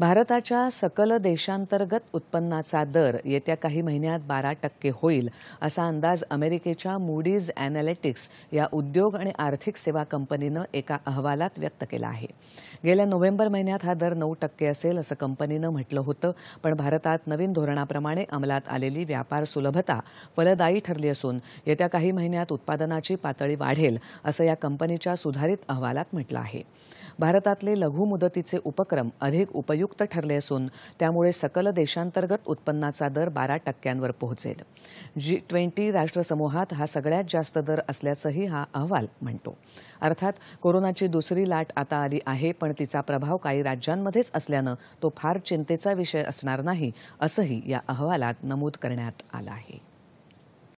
भारताच्या सकल देशांतर्गत उत्पन्नाचा दर येत्या काही महिन्यात बारा टक्के होईल असा अंदाज अमेरिकेच्या मूडीज अॅनालिटिक्स या उद्योग आणि आर्थिक सेवा कंपनीनं एका अहवालात व्यक्त केला आहे गेल्या नोव्हेंबर महिन्यात हा दर नऊ टक्के असेल असं कंपनीनं म्हटलं होतं पण भारतात नवीन धोरणाप्रमाणे अंमलात आलेली व्यापार सुलभता फलदायी ठरली असून येत्या काही महिन्यात उत्पादनाची पातळी वाढेल असं या कंपनीच्या सुधारित अहवालात म्हटलं आहे भारतातले लघु मुदतीचे उपक्रम अधिक उपयुक्त उपयुक्त ठरले असून त्यामुळे सकल देशांतर्गत उत्पन्नाचा दर बारा टक्क्यांवर पोहोचेल जी ट्वेंटी राष्ट्रसमूहात हा सगळ्यात जास्त दर असल्याचंही हा अहवाल म्हणतो अर्थात कोरोनाची दुसरी लाट आता आली आहे पण तिचा प्रभाव काही राज्यांमध्येच असल्यानं तो फार चिंतेचा विषय असणार नाही असंही या अहवालात नमूद करण्यात आलं आहे